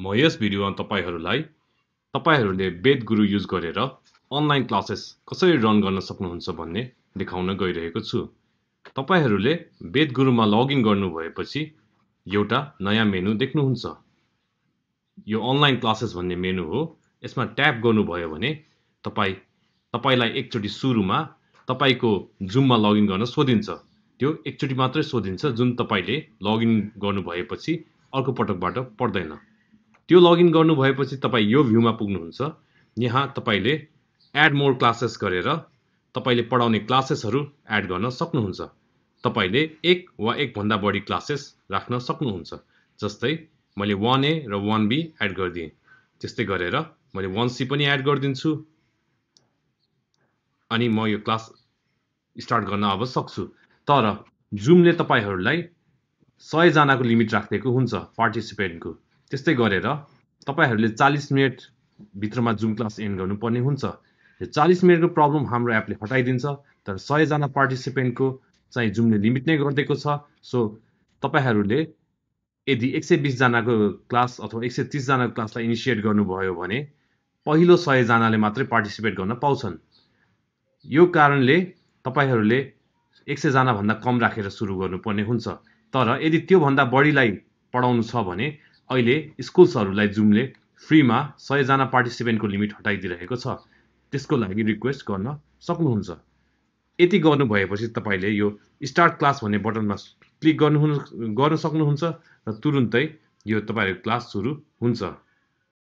म यस भिडियोमा तपाईँहरूलाई तपाईँहरूले वेद गुरु युज गरेर अनलाइन क्लासेस कसरी रन गर्न सक्नुहुन्छ भन्ने देखाउन गइरहेको छु तपाईँहरूले वेद गुरुमा लगइन गर्नुभएपछि एउटा नयाँ मेनु देख्नुहुन्छ यो अनलाइन क्लासेस भन्ने मेनु हो यसमा ट्याप गर्नुभयो भने तपाईँ तपाईँलाई एकचोटि सुरुमा तपाईँको जुममा लगइन गर्न सोधिन्छ त्यो एकचोटि मात्रै सोधिन्छ जुन तपाईँले लगइन गर्नुभएपछि अर्को पटकबाट पर्दैन त्यो लगइन गर्नु भएपछि तपाईँ यो भ्यूमा पुग्नुहुन्छ यहाँ तपाईँले एड मोर क्लासेस गरेर तपाईँले पढाउने क्लासेसहरू एड गर्न सक्नुहुन्छ तपाईँले एक वा एकभन्दा बढी क्लासेस राख्न सक्नुहुन्छ जस्तै मैले वान ए र वान बी एड गरिदिएँ त्यस्तै गरेर मैले वान सी पनि एड गरिदिन्छु अनि म यो क्लास स्टार्ट गर्न अब सक्छु तर जुमले तपाईँहरूलाई सयजनाको लिमिट राखिदिएको हुन्छ पार्टिसिपेन्टको त्यस्तै गरेर तपाईँहरूले चालिस मिनटभित्रमा जुम क्लास एन्ड गर्नुपर्ने हुन्छ यो चालिस मिनटको प्रब्लम हाम्रो एपले हटाइदिन्छ तर सयजना पार्टिसिपेन्टको चाहिँ जुमले लिमिट नै गरिदिएको छ सो तपाईँहरूले यदि एक सय बिसजनाको क्लास अथवा एक सय तिसजनाको क्लासलाई इनिसिएट गर्नुभयो भने पहिलो सयजनाले मात्रै पार्टिसिपेट गर्न पाउँछन् यो कारणले तपाईँहरूले एक सयजनाभन्दा कम राखेर सुरु गर्नुपर्ने हुन्छ तर यदि त्योभन्दा बढीलाई पढाउनु छ भने अहिले स्कुल्सहरूलाई जुमले फ्रीमा सयजना पार्टिसिपेन्टको लिमिट हटाइदिइरहेको छ त्यसको लागि रिक्वेस्ट गर्न सक्नुहुन्छ यति गर्नु भएपछि तपाईँले यो स्टार्ट क्लास भन्ने बटनमा क्लिक गर्नुहुनु गर्न सक्नुहुन्छ र तुरुन्तै यो तपाईँहरूको क्लास सुरु हुन्छ